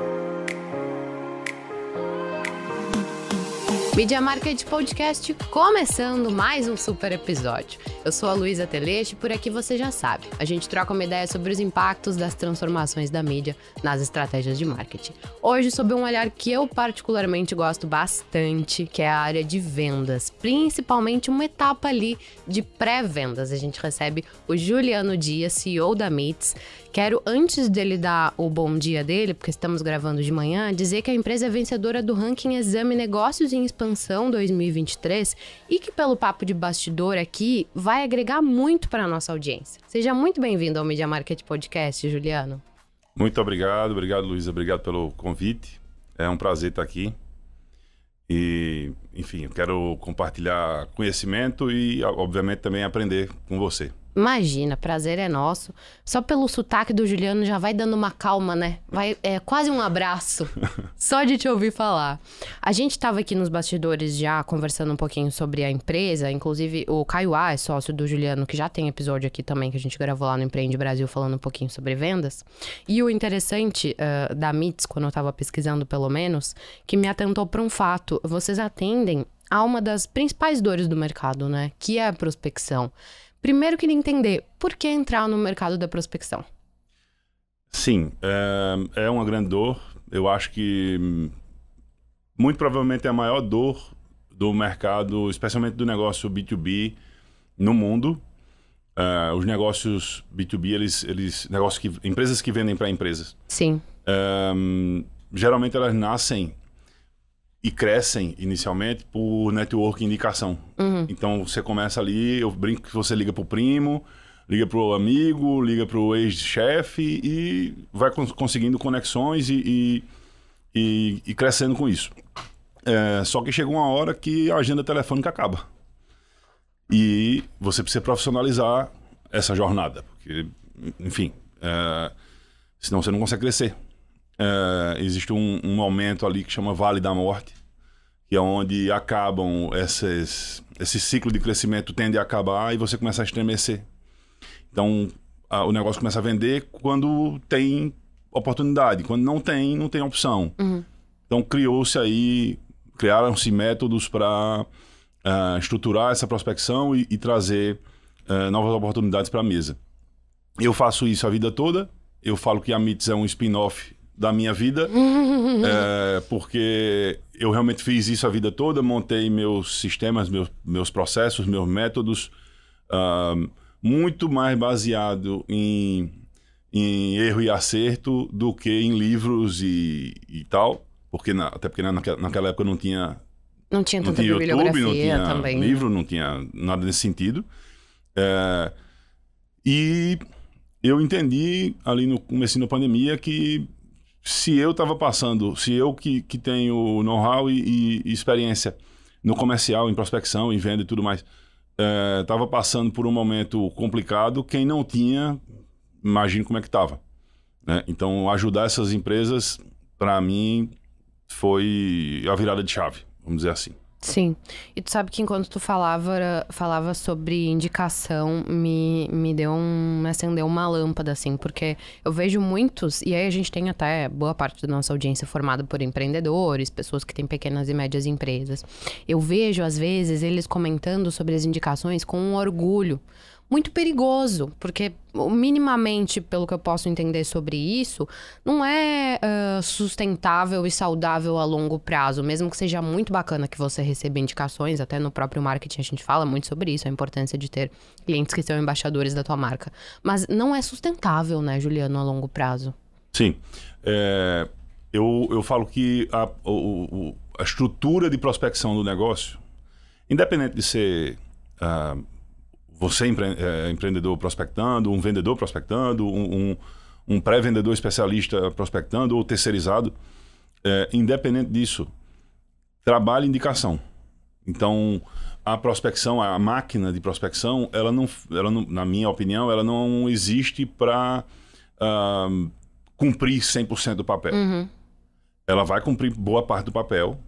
thank you Media Market Podcast começando mais um super episódio. Eu sou a Luísa Teleste, por aqui você já sabe. A gente troca uma ideia sobre os impactos das transformações da mídia nas estratégias de marketing. Hoje sob um olhar que eu particularmente gosto bastante, que é a área de vendas, principalmente uma etapa ali de pré-vendas. A gente recebe o Juliano Dias, CEO da Meets, Quero, antes dele dar o bom dia dele, porque estamos gravando de manhã, dizer que a empresa é vencedora do ranking Exame Negócios em Expansão Canção 2023 e que, pelo papo de bastidor aqui, vai agregar muito para nossa audiência. Seja muito bem-vindo ao Media Market Podcast, Juliano. Muito obrigado, obrigado, Luísa, obrigado pelo convite. É um prazer estar aqui. E, enfim, eu quero compartilhar conhecimento e, obviamente, também aprender com você. Imagina, prazer é nosso. Só pelo sotaque do Juliano já vai dando uma calma, né? Vai, é quase um abraço, só de te ouvir falar. A gente estava aqui nos bastidores já conversando um pouquinho sobre a empresa. Inclusive, o Caio A é sócio do Juliano, que já tem episódio aqui também que a gente gravou lá no Empreende Brasil falando um pouquinho sobre vendas. E o interessante uh, da MITS, quando eu estava pesquisando pelo menos, que me atentou para um fato. Vocês atendem a uma das principais dores do mercado, né? Que é a prospecção. Primeiro, queria entender por que entrar no mercado da prospecção? Sim, é, é uma grande dor. Eu acho que muito provavelmente é a maior dor do mercado, especialmente do negócio B2B no mundo. É, os negócios B2B, eles, eles negócios que empresas que vendem para empresas. Sim. É, geralmente elas nascem e crescem inicialmente por network indicação. Uhum. Então você começa ali, eu brinco que você liga pro primo, liga pro amigo, liga pro ex-chefe e vai conseguindo conexões e, e, e, e crescendo com isso. É, só que chega uma hora que a agenda telefônica acaba. E você precisa profissionalizar essa jornada, porque, enfim, é, senão você não consegue crescer é, existe um, um momento ali que chama Vale da Morte, que é onde acabam esses esse ciclo de crescimento tende a acabar e você começa a estremecer. Então a, o negócio começa a vender quando tem oportunidade, quando não tem, não tem opção. Uhum. Então criou-se aí, criaram-se métodos para uh, é, estruturar essa prospecção e, e trazer uh, novas oportunidades para a mesa. Eu faço isso a vida toda. Eu falo que a MITS é um spin-off da minha vida, é, porque eu realmente fiz isso a vida toda, montei meus sistemas, meus, meus processos, meus métodos, uh, muito mais baseado em, em erro e acerto do que em livros e, e tal, porque na, até porque naquela época não tinha não tinha tanta não tinha bibliografia YouTube, não tinha também. livro, não tinha nada nesse sentido. É, e eu entendi ali no começo da pandemia que se eu estava passando, se eu que, que tenho know-how e, e, experiência no comercial, em prospecção, em venda e tudo mais, estava eh, é, passando por um momento complicado, quem não tinha, imagino como é que estava. Né? Então, ajudar essas empresas, para mim, foi a virada de chave, vamos dizer assim. Sim. E tu sabe que enquanto tu falava, falava sobre indicação, me, me deu um. Me acendeu uma lâmpada, assim, porque eu vejo muitos, e aí a gente tem até boa parte da nossa audiência formada por empreendedores, pessoas que têm pequenas e médias empresas. Eu vejo, às vezes, eles comentando sobre as indicações com um orgulho muito perigoso, porque minimamente, pelo que eu posso entender sobre isso, não é uh, sustentável e saudável a longo prazo, mesmo que seja muito bacana que você receba indicações, até no próprio marketing a gente fala muito sobre isso, a importância de ter clientes que são embaixadores da tua marca. Mas não é sustentável, né, Juliano, a longo prazo. Sim. É, eu, eu falo que a, o, a estrutura de prospecção do negócio, independente de ser... Uh, você empre é, empreendedor prospectando, um vendedor prospectando, um, um, um pré-vendedor especialista prospectando ou terceirizado, é, independente disso, trabalhe indicação. Então, a prospecção, a máquina de prospecção, ela não, ela não na minha opinião, ela não existe para uh, ah, cumprir 100% do papel. Uhum. Ela vai cumprir boa parte do papel,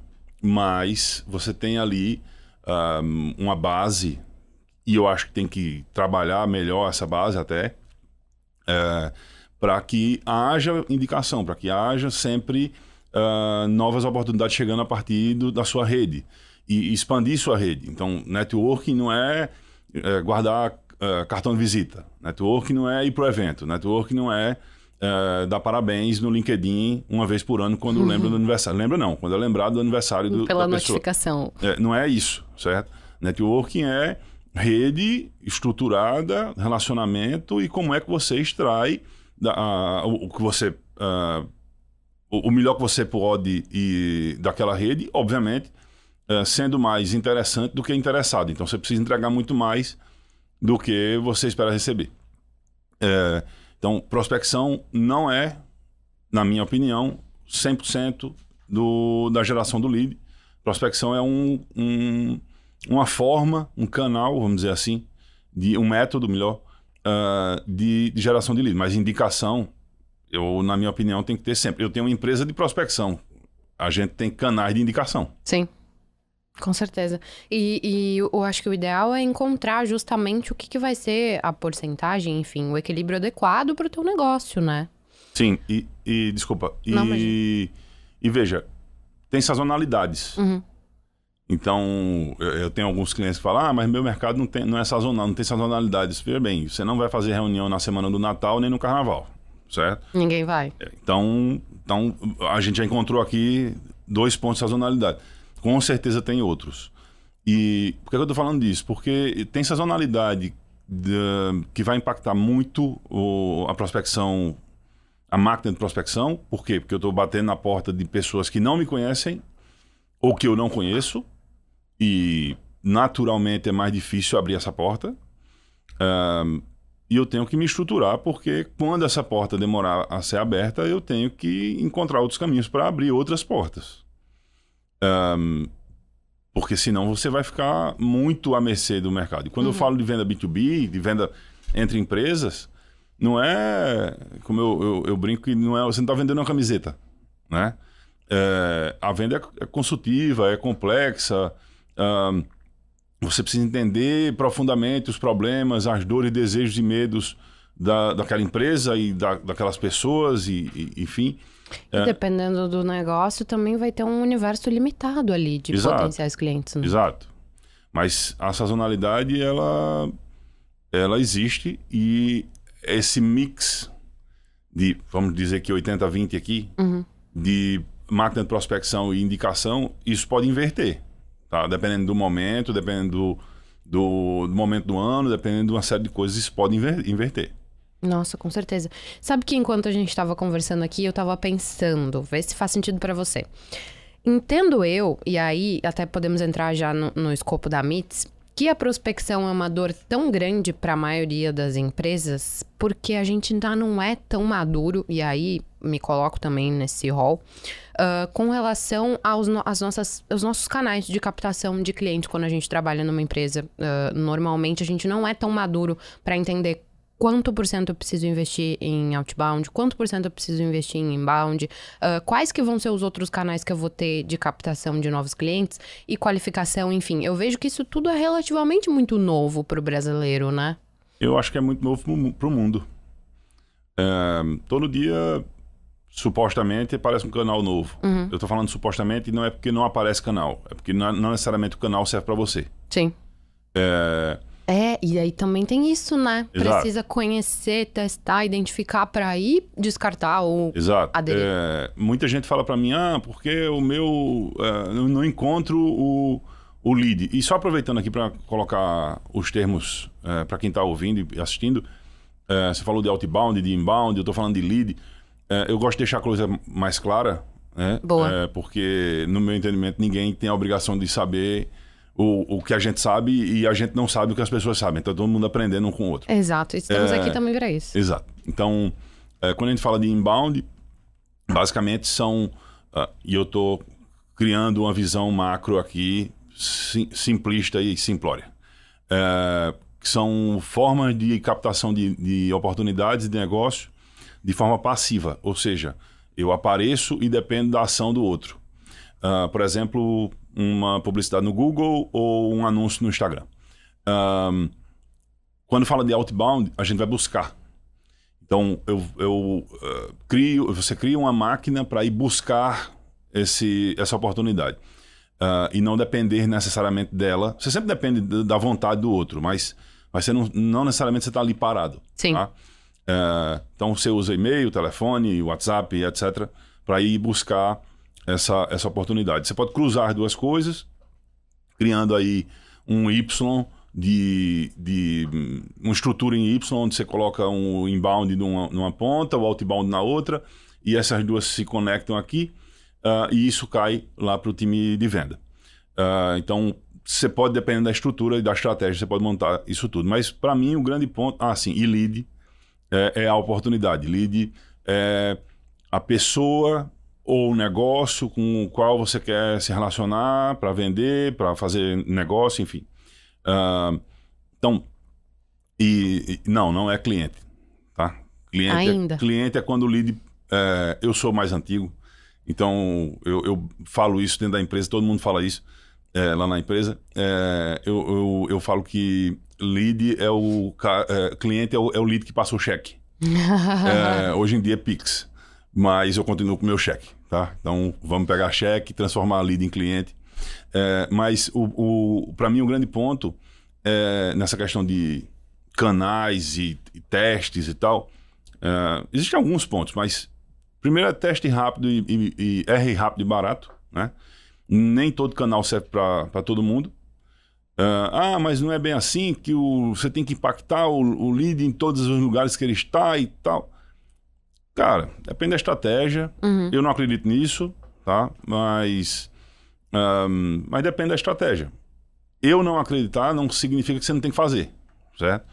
mas você tem ali uh, uma base e eu acho que tem que trabalhar melhor essa base até, é, para que haja indicação, para que haja sempre uh, novas oportunidades chegando a partir do, da sua rede e expandir sua rede. Então, networking não é, é guardar uh, cartão de visita, networking não é ir para o evento, networking não é uh, dar parabéns no LinkedIn uma vez por ano quando lembra do aniversário. Lembra não, quando é lembrado do aniversário do, Pela da notificação. É, não é isso, certo? Networking é rede estruturada, relacionamento e como é que você extrai da, a, o, o que você o, o melhor que você pode daquela rede, obviamente, é, sendo mais interessante do que interessado. Então você precisa entregar muito mais do que você espera receber. É, então, prospecção não é, na minha opinião, 100% do, da geração do lead. Prospecção é um, um uma forma, um canal, vamos dizer assim, de um método melhor uh, de, de, geração de leads. Mas indicação, eu na minha opinião tem que ter sempre. Eu tenho uma empresa de prospecção, a gente tem canais de indicação. Sim. Com certeza. E, e, eu acho que o ideal é encontrar justamente o que, que vai ser a porcentagem, enfim, o equilíbrio adequado para o teu negócio, né? Sim, e, e desculpa. Não, e, mas... e veja, tem sazonalidades. Uhum. Então, eu tenho alguns clientes que falam: ah, mas meu mercado não, tem, não é sazonal, não tem sazonalidade. Veja bem, você não vai fazer reunião na semana do Natal nem no Carnaval, certo? Ninguém vai. É, então, então a gente já encontrou aqui dois pontos de sazonalidade. Com certeza tem outros. E por que eu estou falando disso? Porque tem sazonalidade de, que vai impactar muito o, a prospecção, a máquina de prospecção. Por quê? Porque eu estou batendo na porta de pessoas que não me conhecem ou que eu não conheço e naturalmente é mais difícil abrir essa porta. Uh, e eu tenho que me estruturar, porque quando essa porta demorar a ser aberta, eu tenho que encontrar outros caminhos para abrir outras portas. Um, porque senão você vai ficar muito à mercê do mercado. E quando uhum. eu falo de venda B2B, de venda entre empresas, não é. Como eu, eu, eu brinco que não é, você não está vendendo uma camiseta. Né? É, a venda é, é consultiva, é complexa você precisa entender profundamente os problemas, as dores, desejos e medos da, daquela empresa e da, daquelas pessoas, e, e enfim. E é... dependendo do negócio, também vai ter um universo limitado ali de Exato. potenciais clientes. Né? Exato. Mas a sazonalidade, ela, ela existe e esse mix de, vamos dizer que 80-20 aqui, uhum. de máquina de prospecção e indicação, isso pode inverter. Tá? Dependendo do momento, dependendo do, do, do momento do ano, dependendo de uma série de coisas, isso pode inver, inverter. Nossa, com certeza. Sabe que enquanto a gente estava conversando aqui, eu estava pensando, Vê se faz sentido para você. Entendo eu, e aí até podemos entrar já no, no escopo da MITS, que a prospecção é uma dor tão grande para a maioria das empresas, porque a gente ainda não é tão maduro, e aí me coloco também nesse rol, uh, com relação aos, no as nossas, aos nossos canais de captação de cliente quando a gente trabalha numa empresa. Uh, normalmente a gente não é tão maduro para entender quanto por cento eu preciso investir em outbound, quanto por cento eu preciso investir em inbound, uh, quais que vão ser os outros canais que eu vou ter de captação de novos clientes e qualificação, enfim. Eu vejo que isso tudo é relativamente muito novo para o brasileiro, né? Eu acho que é muito novo para o mundo. É, todo dia supostamente aparece um canal novo. Uhum. Eu estou falando supostamente e não é porque não aparece canal, é porque não, é, não necessariamente o canal serve para você. Sim. É, é, e aí também tem isso, né? Exato. Precisa conhecer, testar, identificar para aí descartar ou Exato. aderir. É, muita gente fala para mim, ah, porque o meu. É, eu não encontro o, o lead. E só aproveitando aqui para colocar os termos é, para quem está ouvindo e assistindo, é, você falou de outbound, de inbound, eu estou falando de lead. É, eu gosto de deixar a coisa mais clara, né? Boa. É, porque, no meu entendimento, ninguém tem a obrigação de saber o, o que a gente sabe e a gente não sabe o que as pessoas sabem. Então todo mundo aprendendo um com o outro. Exato, estamos é... aqui também para isso. Exato. Então, é, quando a gente fala de inbound, basicamente são. Uh, e eu estou criando uma visão macro aqui, sim, simplista e simplória. É, são formas de captação de, de oportunidades de negócio de forma passiva, ou seja, eu apareço e dependo da ação do outro. Uh, por exemplo, uma publicidade no Google ou um anúncio no Instagram. Um, quando fala de outbound, a gente vai buscar. Então, eu, eu uh, crio, você cria uma máquina para ir buscar esse, essa oportunidade. Uh, e não depender necessariamente dela. Você sempre depende da vontade do outro, mas, mas você não, não necessariamente você está ali parado. Sim. Tá? Uh, então, você usa e-mail, telefone, WhatsApp, etc., para ir buscar essa, essa oportunidade. Você pode cruzar as duas coisas, criando aí um Y de, de hum, uma estrutura em Y, onde você coloca um inbound numa, numa ponta, o outbound na outra, e essas duas se conectam aqui, uh, e isso cai lá para o time de venda. Uh, então, você pode, dependendo da estrutura e da estratégia, você pode montar isso tudo. Mas, para mim, o grande ponto. Ah, sim, e lead é, é a oportunidade. Lead é a pessoa ou um negócio com o qual você quer se relacionar para vender, para fazer negócio, enfim. Uh, então, e, e, não, não é cliente, tá? Cliente é Ainda. É, cliente é quando o lead. É, eu sou mais antigo, então eu, eu, falo isso dentro da empresa, todo mundo fala isso é, lá na empresa. É, eu, eu, eu, falo que lead é o é, cliente é o, é o lead que passou o cheque. hoje em dia é Pix mas eu continuo com o meu cheque, tá? Então vamos pegar cheque, transformar a lead em cliente. É, mas o, o para mim o grande ponto é, nessa questão de canais e, e testes e tal, é, existem alguns pontos, mas primeiro é teste rápido e, e, e R rápido e barato, né? Nem todo canal serve para todo mundo. Uh, ah, mas não é bem assim que o, você tem que impactar o, o lead em todos os lugares que ele está e tal. Cara, depende da estratégia. Uhum. Eu não acredito nisso, tá? Mas, um, mas depende da estratégia. Eu não acreditar não significa que você não tem que fazer, certo?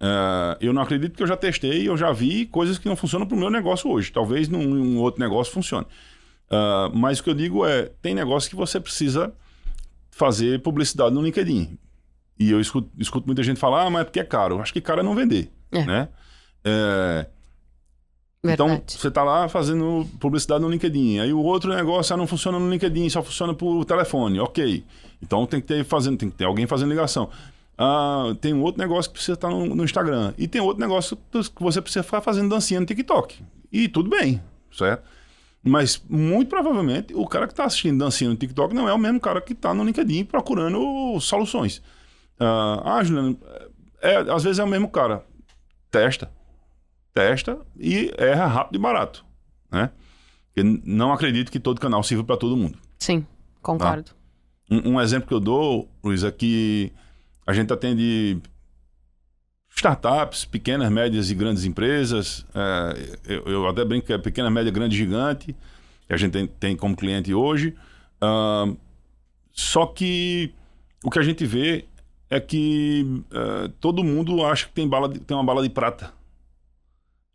Uh, eu não acredito que eu já testei, eu já vi coisas que não funcionam para o meu negócio hoje. Talvez num, num outro negócio funcione. Uh, mas o que eu digo é, tem negócio que você precisa fazer publicidade no LinkedIn. E eu escuto, escuto muita gente falar, ah, mas é porque é caro. Acho que caro é não vender, é. né? Uh, então, Verdade. Então, você está lá fazendo publicidade no LinkedIn. Aí o outro negócio ah, não funciona no LinkedIn, só funciona por telefone. Ok. Então tem que ter fazendo, tem que ter alguém fazendo ligação. Ah, tem um outro negócio que precisa estar tá no, no, Instagram. E tem outro negócio que você precisa ficar fazendo dancinha no TikTok. E tudo bem, certo? Mas muito provavelmente o cara que está assistindo dancinha no TikTok não é o mesmo cara que está no LinkedIn procurando soluções. Ah, ah, Juliano, é, às vezes é o mesmo cara. Testa testa e erra rápido e barato, né? Eu não acredito que todo canal sirva para todo mundo. Sim, concordo. Tá? Um, um, exemplo que eu dou, Luiz, é que a gente atende startups, pequenas, médias e grandes empresas. É, eu, eu, até brinco que é pequena, média, grande, gigante, que a gente tem, tem como cliente hoje. Uh, só que o que a gente vê é que uh, todo mundo acha que tem, bala de, tem uma bala de prata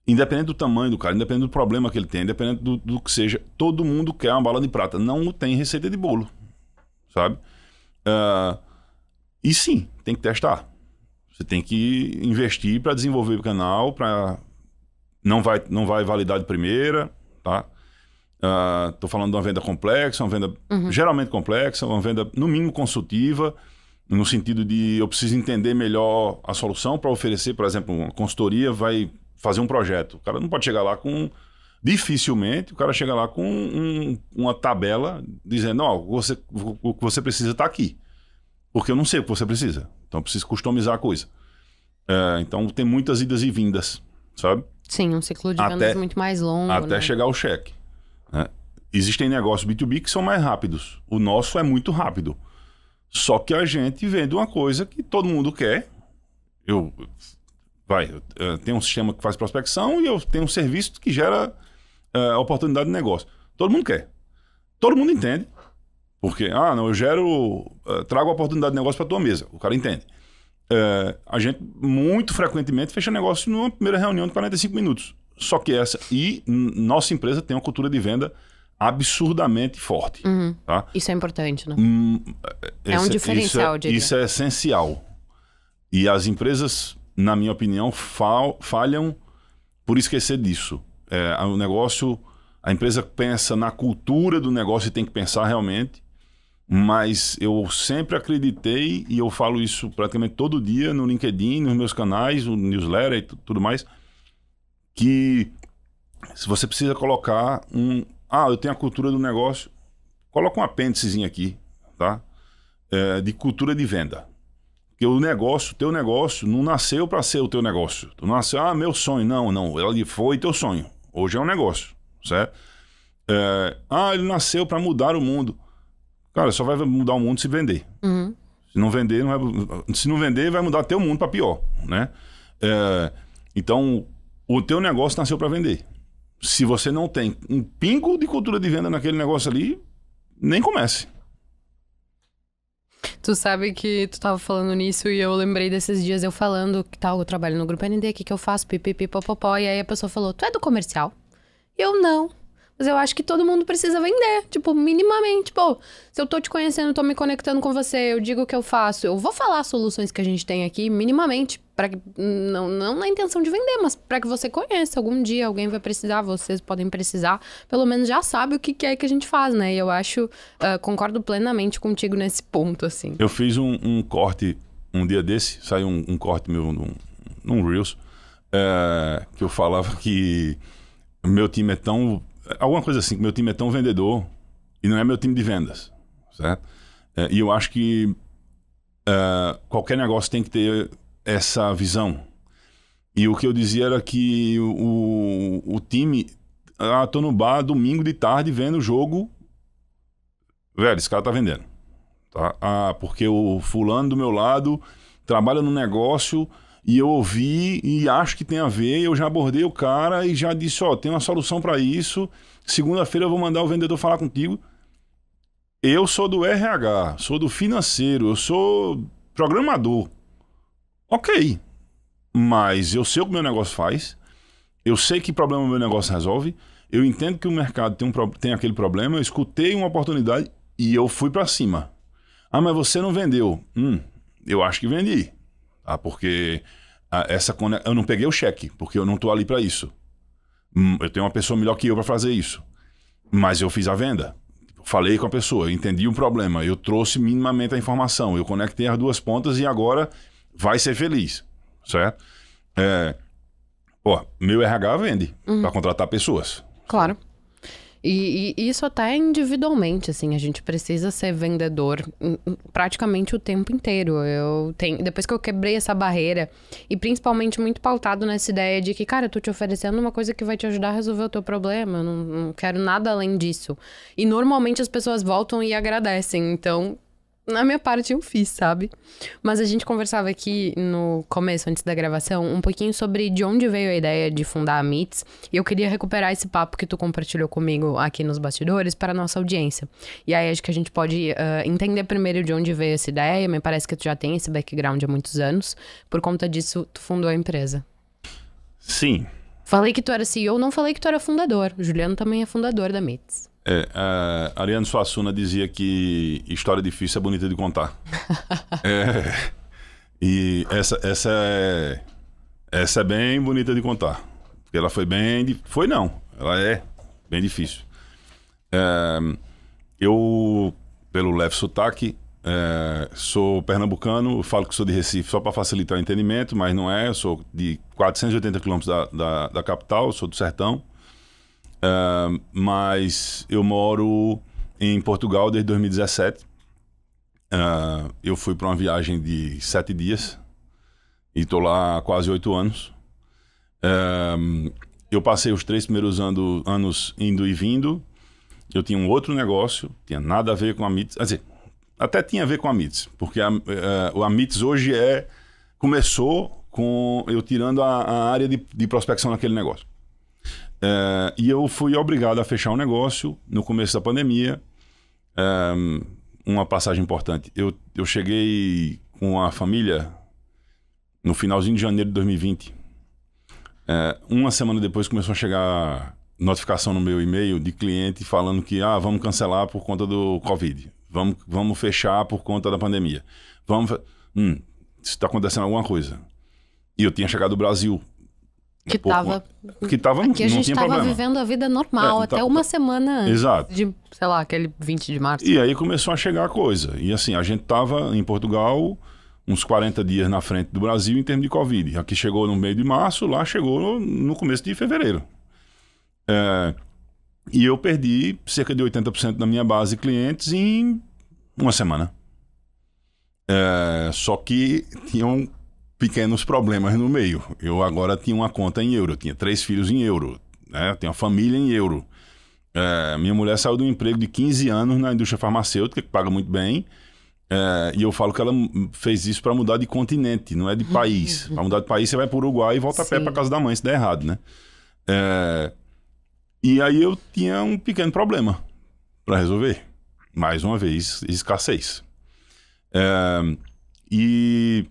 Independente do tamanho do cara, independente do problema que ele tem, independente do, do que seja, todo mundo quer uma bala de prata. Não tem receita de bolo, sabe? Uh, e sim, tem que testar. Você tem que investir para desenvolver o canal, para não vai não vai validar de primeira, tá? Uh, tô falando de uma venda complexa, uma venda uhum. geralmente complexa, uma venda no mínimo consultiva, no sentido de eu preciso entender melhor a solução para oferecer, por exemplo, uma consultoria vai fazer um projeto. O cara não pode chegar lá com. Dificilmente o cara chega lá com um, uma tabela dizendo: Ó, você, o que você precisa está aqui. Porque eu não sei o que você precisa. Então eu preciso customizar a coisa. É, então tem muitas idas e vindas, sabe? Sim, um ciclo de vendas até, muito mais longo. Até né? chegar o cheque. Né? Existem negócios B2B que são mais rápidos. O nosso é muito rápido. Só que a gente vende uma coisa que todo mundo quer. Eu vai, eh, tem um sistema que faz prospecção e eu tenho um serviço que gera uh, oportunidade de negócio. Todo mundo quer. Todo mundo entende. Porque, ah, não, eu gero, uh, trago oportunidade de negócio para tua mesa. O cara entende. Uh, a gente, muito frequentemente, fecha negócio numa primeira reunião de 45 minutos. Só que essa. E nossa empresa tem uma cultura de venda absurdamente forte. Uhum. Tá? Isso é importante, né? Hum, é esse, é um diferencial, isso é, isso é essencial. E as empresas na minha opinião, fal, falham por esquecer disso. É, o negócio, a empresa pensa na cultura do negócio e tem que pensar realmente, mas eu sempre acreditei, e eu falo isso praticamente todo dia no LinkedIn, nos meus canais, no newsletter e tudo mais, que se você precisa colocar um. Ah, eu tenho a cultura do negócio, coloca um apêndicezinho aqui, tá? É, de cultura de venda. Porque o negócio, teu negócio, não nasceu para ser o teu negócio. Tu nasceu, ah, meu sonho. Não, não. Ele foi teu sonho. Hoje é um negócio, certo? É, ah, ele nasceu para mudar o mundo. Cara, só vai mudar o mundo se vender. Uhum. Se não vender, não vai, se não vender, vai mudar teu mundo para pior, né? É, então, o teu negócio nasceu para vender. Se você não tem um pingo de cultura de venda naquele negócio ali, nem comece. Tu sabe que tu tava falando nisso e eu lembrei desses dias eu falando que tal, tá, eu trabalho no grupo ND, o que, que eu faço, pipipi, popopó. E aí a pessoa falou: Tu é do comercial? E eu não. Mas eu acho que todo mundo precisa vender, tipo, minimamente. Pô, se eu tô te conhecendo, tô me conectando com você, eu digo o que eu faço, eu vou falar as soluções que a gente tem aqui, minimamente, para que não, não na intenção de vender, mas para que você conheça. Algum dia alguém vai precisar, vocês podem precisar, pelo menos já sabe o que, que é que a gente faz, né? E eu acho, uh, concordo plenamente contigo nesse ponto, assim. Eu fiz um, um corte um dia desse, saiu um, um corte meu num, num Reels, é, que eu falava que meu time é tão alguma coisa assim, que meu time é tão vendedor e não é meu time de vendas, certo? É, e eu acho que uh, qualquer negócio tem que ter essa visão. E o que eu dizia era que o, o time. Ah, tô no bar domingo de tarde vendo o jogo. Velho, esse cara tá vendendo. Tá? Ah, porque o fulano do meu lado trabalha no negócio e eu ouvi e acho que tem a ver, eu já abordei o cara e já disse, ó, tem uma solução para isso. Segunda-feira eu vou mandar o vendedor falar contigo. Eu sou do RH, sou do financeiro, eu sou programador. OK. Mas eu sei o que meu negócio faz. Eu sei que problema o meu negócio resolve. Eu entendo que o mercado tem, um, tem aquele problema. Eu escutei uma oportunidade e eu fui para cima. Ah, mas você não vendeu. Hum, eu acho que vendi. Ah, porque a, ah, essa eu não peguei o cheque, porque eu não estou ali para isso. Hum, eu tenho uma pessoa melhor que eu para fazer isso. Mas eu fiz a venda. Falei com a pessoa, entendi o problema, eu trouxe minimamente a informação, eu conectei as duas pontas e agora vai ser feliz, certo? É, ó, meu RH vende uhum. para contratar pessoas. Claro. E, e, isso até individualmente, assim, a gente precisa ser vendedor hum, hum, praticamente o tempo inteiro. Eu tenho, depois que eu quebrei essa barreira, e principalmente muito pautado nessa ideia de que, cara, eu tô te oferecendo uma coisa que vai te ajudar a resolver o teu problema, eu não, não quero nada além disso. E normalmente as pessoas voltam e agradecem, então na minha parte eu fiz, sabe? Mas a gente conversava aqui no começo, antes da gravação, um pouquinho sobre de onde veio a ideia de fundar a MITS. E eu queria recuperar esse papo que tu compartilhou comigo aqui nos bastidores para a nossa audiência. E aí acho que a gente pode uh, entender primeiro de onde veio essa ideia. Me parece que tu já tem esse background há muitos anos. Por conta disso, tu fundou a empresa. Sim. Falei que tu era CEO, não falei que tu era fundador. O Juliano também é fundador da MITS. É, a Ariane Suassuna dizia que história difícil é bonita de contar. é, e essa, essa, é, essa é bem bonita de contar. Porque ela foi bem. Foi não, ela é bem difícil. É, eu, pelo leve sotaque, é, sou pernambucano, falo que sou de Recife só para facilitar o entendimento, mas não é. Eu sou de 480 quilômetros da, da, da capital, sou do sertão. Uh, mas eu moro em Portugal desde 2017. Uh, eu fui para uma viagem de sete dias e estou lá há quase oito anos. Uh, eu passei os três primeiros anos indo e vindo. Eu tinha um outro negócio, tinha nada a ver com a MITS. Quer dizer, até tinha a ver com a MITS, porque a, eh, a, a MITS hoje é. Começou com eu tirando a, a área de, de prospecção naquele negócio. É, e eu fui obrigado a fechar um negócio no começo da pandemia. É, uma passagem importante. Eu, eu cheguei com a família no finalzinho de janeiro de 2020. É, uma semana depois começou a chegar notificação no meu e-mail de cliente falando que ah, vamos cancelar por conta do Covid. Vamos, vamos fechar por conta da pandemia. Vamos. Hum, está acontecendo alguma coisa. E eu tinha chegado do Brasil que estava é Que estava que a gente estava vivendo a vida normal, é, até tá, uma tá, semana antes. Exato. De, sei lá, aquele 20 de março. E aí começou a chegar a coisa. E assim, a gente estava em Portugal uns 40 dias na frente do Brasil em termos de Covid. Aqui chegou no meio de março, lá chegou no, no começo de fevereiro. É, e eu perdi cerca de 80% da minha base de clientes em uma semana. É, só que tinham pequenos problemas no meio. Eu agora tinha uma conta em euro, tinha três filhos em euro, né? tenho uma família em euro. É, minha mulher saiu de um emprego de 15 anos na indústria farmacêutica, que paga muito bem. É, e eu falo que ela fez isso para mudar de continente, não é de país. Uhum. para mudar de país, você vai para o Uruguai e volta Sim. a pé para casa da mãe, se der errado, né? É, e aí eu tinha um pequeno problema para resolver. Mais uma vez, escassez. É, e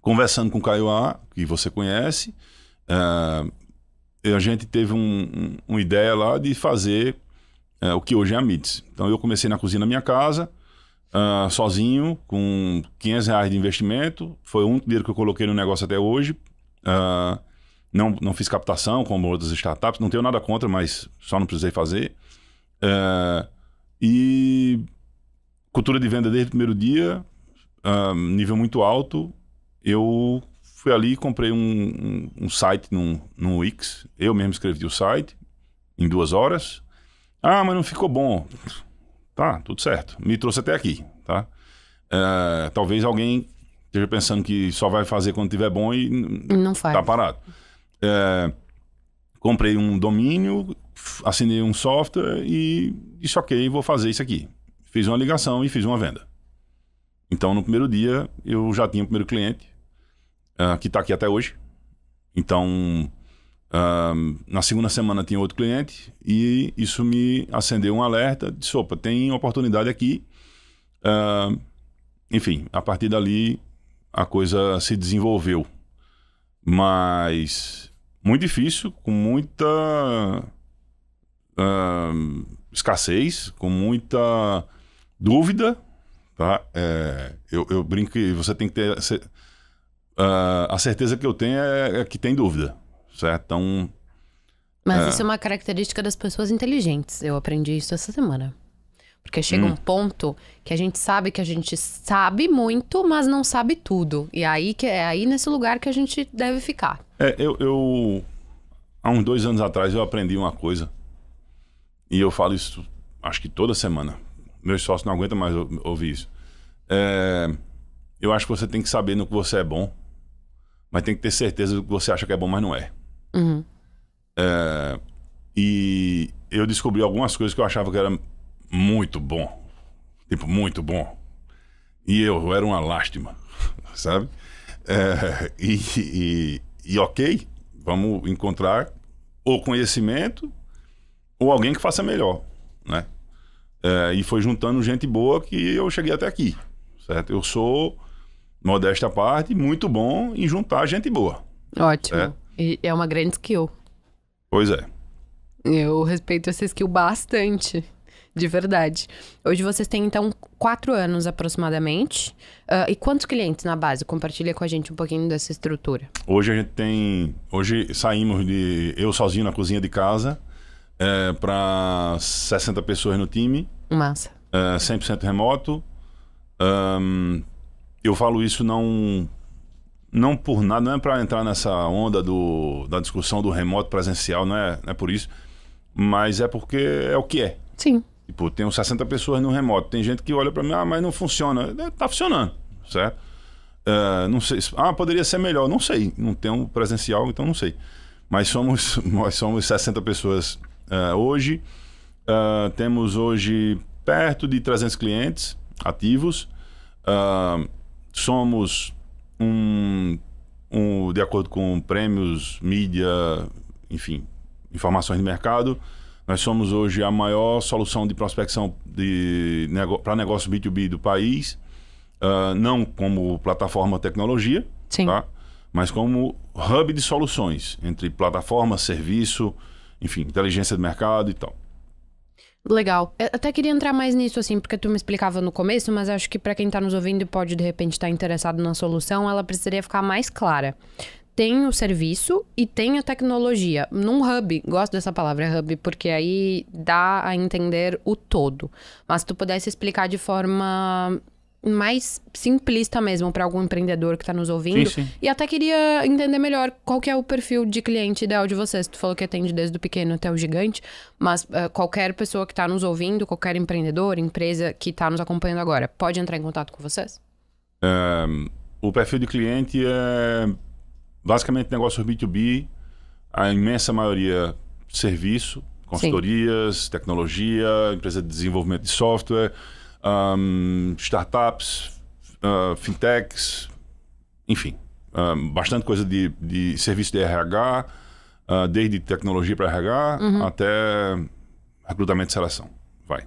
conversando com o Caio A, que você conhece, eh, a gente teve um, um, uma ideia lá de fazer eh, o que hoje é a MIDS. Então eu comecei na cozinha na minha casa, ah, sozinho, com 500 reais de investimento. Foi o único dinheiro que eu coloquei no negócio até hoje. Ah, não, não fiz captação, como outras startups, não tenho nada contra, mas só não precisei fazer. Eh, e cultura de venda desde o primeiro dia, ah, nível muito alto, eu fui ali e comprei um, um, um site num, num Wix. Eu mesmo escrevi o site em duas horas. Ah, mas não ficou bom. Tá, tudo certo. Me trouxe até aqui, tá? Uh, talvez alguém esteja pensando que só vai fazer quando tiver bom e não faz. tá parado. Uh, comprei um domínio, assinei um software e disse ok, vou fazer isso aqui. Fiz uma ligação e fiz uma venda. Então, no primeiro dia, eu já tinha o primeiro cliente, uh, que está aqui até hoje. Então, uh, na segunda semana tinha outro cliente e isso me acendeu um alerta de sopa, tem oportunidade aqui. Uh, enfim, a partir dali a coisa se desenvolveu. Mas muito difícil, com muita escassez, com muita dúvida, Tá? É, eu, eu brinco e você tem que ter. a, a certeza que eu tenho é, é, que tem dúvida, certo? Então. Mas é... isso é uma característica das pessoas inteligentes. Eu aprendi isso essa semana. Porque chega hum. um ponto que a gente sabe que a gente sabe muito, mas não sabe tudo. E aí que é aí nesse lugar que a gente deve ficar. É, eu, eu há uns dois anos atrás eu aprendi uma coisa e eu falo isso acho que toda semana. Meus sócios não aguentam mais ouvir isso. É, eu acho que você tem que saber no que você é bom, mas tem que ter certeza do que você acha que é bom, mas não é. Uhum. é e eu descobri algumas coisas que eu achava que era muito bom. Tipo, muito bom. E eu, eu era uma lástima, sabe? É, e, e, e ok, vamos encontrar ou conhecimento ou alguém que faça melhor, né? É, e foi juntando gente boa que eu cheguei até aqui, certo? Eu sou, modesta à parte, muito bom em juntar gente boa. Ótimo. Certo? E é uma grande skill. Pois é. Eu respeito essa skill bastante. De verdade. Hoje vocês têm, então, quatro anos aproximadamente. Uh, e quantos clientes na base? Compartilha com a gente um pouquinho dessa estrutura. Hoje a gente tem. Hoje saímos de. Eu sozinho na cozinha de casa é, para 60 pessoas no time. Massa. É, 100% remoto. Um, eu falo isso não não por nada, não é para entrar nessa onda do, da discussão do remoto presencial, não é, não é por isso, mas é porque é o que é. Sim. Tipo, tem uns 60 pessoas no remoto. Tem gente que olha para mim, ah, mas não funciona. É, tá funcionando, certo? Uh, não sei. Ah, poderia ser melhor. Não sei. Não tem um presencial, então não sei. Mas somos, nós somos 60 pessoas uh, hoje. Uh, temos hoje perto de 300 clientes ativos. Uh, somos um, um, de acordo com prêmios, mídia, enfim, informações de mercado. Nós somos hoje a maior solução de prospecção de, para negócio B2B do país. Uh, não como plataforma tecnologia, Sim. Tá? mas como hub de soluções entre plataforma, serviço, enfim, inteligência de mercado e tal. Legal. Eu até queria entrar mais nisso, assim, porque tu me explicava no começo, mas acho que para quem está nos ouvindo e pode, de repente, estar tá interessado na solução, ela precisaria ficar mais clara. Tem o serviço e tem a tecnologia. Num hub, gosto dessa palavra é hub, porque aí dá a entender o todo. Mas se tu pudesse explicar de forma mais simplista mesmo para algum empreendedor que está nos ouvindo. Sim, sim. E até queria entender melhor qual que é o perfil de cliente ideal de vocês. Tu falou que atende desde o pequeno até o gigante, mas uh, qualquer pessoa que está nos ouvindo, qualquer empreendedor, empresa que está nos acompanhando agora, pode entrar em contato com vocês? o perfil de cliente é basicamente negócios B2B, a imensa maioria serviço, consultorias, sim. tecnologia, empresa de desenvolvimento de software um, startups, uh, fintechs, enfim, um, bastante coisa de, de serviço de RH, uh, ah, desde tecnologia para RH uhum. até recrutamento e seleção. Vai.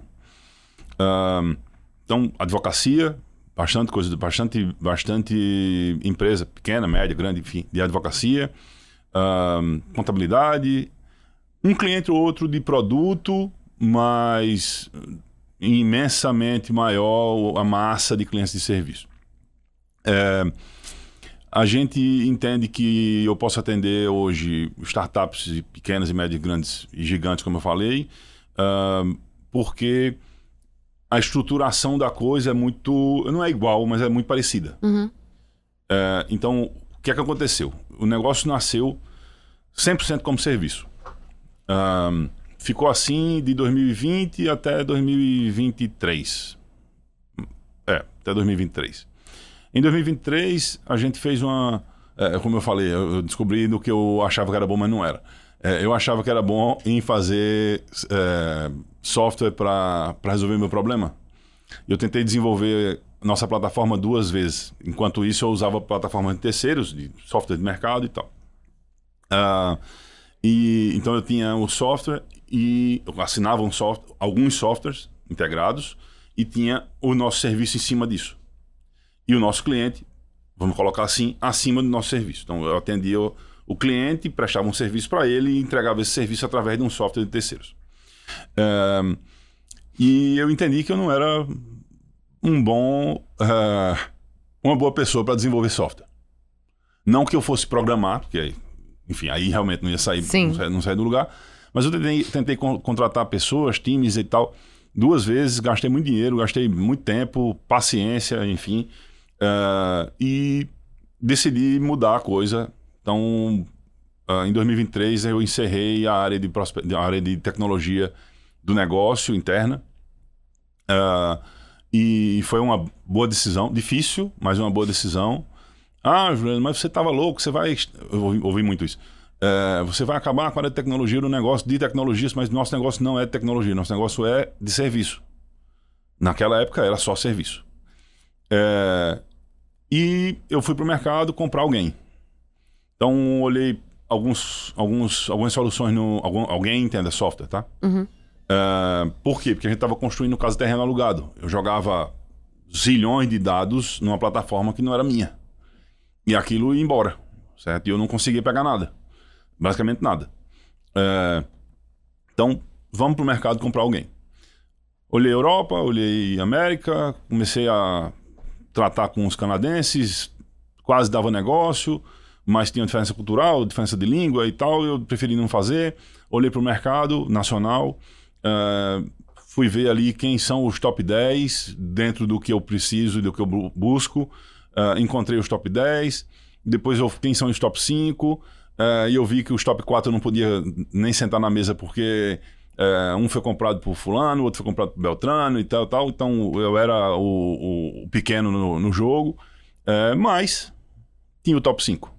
Um, então, advocacia, bastante coisa, bastante, bastante empresa pequena, média, grande, enfim, de advocacia, contabilidade, um cliente ou outro de produto, mas imensamente maior a massa de clientes de serviço. É, a gente entende que eu posso atender hoje startups pequenas e médias, grandes e gigantes, como eu falei, uh, porque a estruturação da coisa é muito. não é igual, mas é muito parecida. Uhum. É, então, o que é que aconteceu? O negócio nasceu 100% como serviço. Uh, Ficou assim de 2020 até 2023. É, até 2023. Em 2023, a gente fez uma. É, como eu falei, eu descobri no que eu achava que era bom, mas não era. É, eu achava que era bom em fazer é, software para resolver meu problema. Eu tentei desenvolver nossa plataforma duas vezes. Enquanto isso, eu usava plataformas de terceiros, de software de mercado e tal. Uh, e, então eu tinha o software e assinavam soft, alguns softwares integrados e tinha o nosso serviço em cima disso. E o nosso cliente, vamos colocar assim, acima do nosso serviço. Então eu atendia o, o cliente, prestava um serviço para ele e entregava esse serviço através de um software de terceiros. e eu entendi que eu não era um bom, uh, uma boa pessoa para desenvolver software. Não que eu fosse programar, porque enfim, aí realmente não ia sair, não sair, não sair do lugar, mas eu tentei, tentei con contratar pessoas, times e tal, duas vezes, gastei muito dinheiro, gastei muito tempo, paciência, enfim. Uh, e decidi mudar a coisa. Então, uh, em 2023, eu encerrei a área de, a área de tecnologia do negócio interna. Uh, e foi uma boa decisão, difícil, mas uma boa decisão. Ah, mas você estava louco, você vai. Eu ouvi muito isso. É, você vai acabar com a área de tecnologia do negócio de tecnologias, mas nosso negócio não é de tecnologia, nosso negócio é de serviço. Naquela época era só serviço. É, e eu fui para o mercado comprar alguém. Então olhei alguns, alguns, algumas soluções no. Algum, alguém entenda software, tá? Uhum. É, por quê? Porque a gente estava construindo casa terreno alugado. Eu jogava zilhões de dados numa plataforma que não era minha. E aquilo ia embora, certo? E eu não conseguia pegar nada. Basicamente nada. É, então, vamos para o mercado comprar alguém. Olhei Europa, olhei América, comecei a tratar com os canadenses, quase dava negócio, mas tinha diferença cultural, diferença de língua e tal, eu preferi não fazer. Olhei para o mercado nacional, uh, fui ver ali quem são os top 10 dentro do que eu preciso e do que eu busco. Uh, encontrei os top 10, depois eu, quem são os top 5, é, e eu vi que os top 4 eu não podia nem sentar na mesa porque é, um foi comprado por fulano, o outro foi comprado por Beltrano e tal, tal. Então eu era o, o pequeno no, no jogo. É, mas tinha o top 5.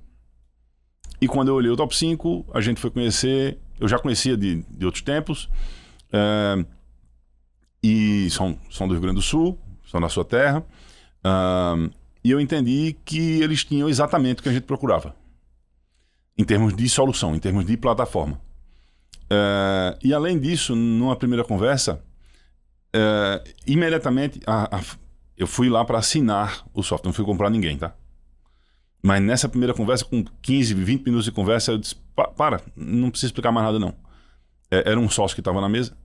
E quando eu olhei o top 5, a gente foi conhecer. Eu já conhecia de, de outros tempos. e são, são do Rio Grande do Sul, são da sua terra. e eu entendi que eles tinham exatamente o que a gente procurava em termos de solução, em termos de plataforma. Eh, e além disso, numa primeira conversa, eh, imediatamente a, a, eu fui lá para assinar o software, não fui comprar ninguém, tá? Mas nessa primeira conversa, com 15, 20 minutos de conversa, eu disse: pa, para, não precisa explicar mais nada, não. É, era um sócio que estava na mesa.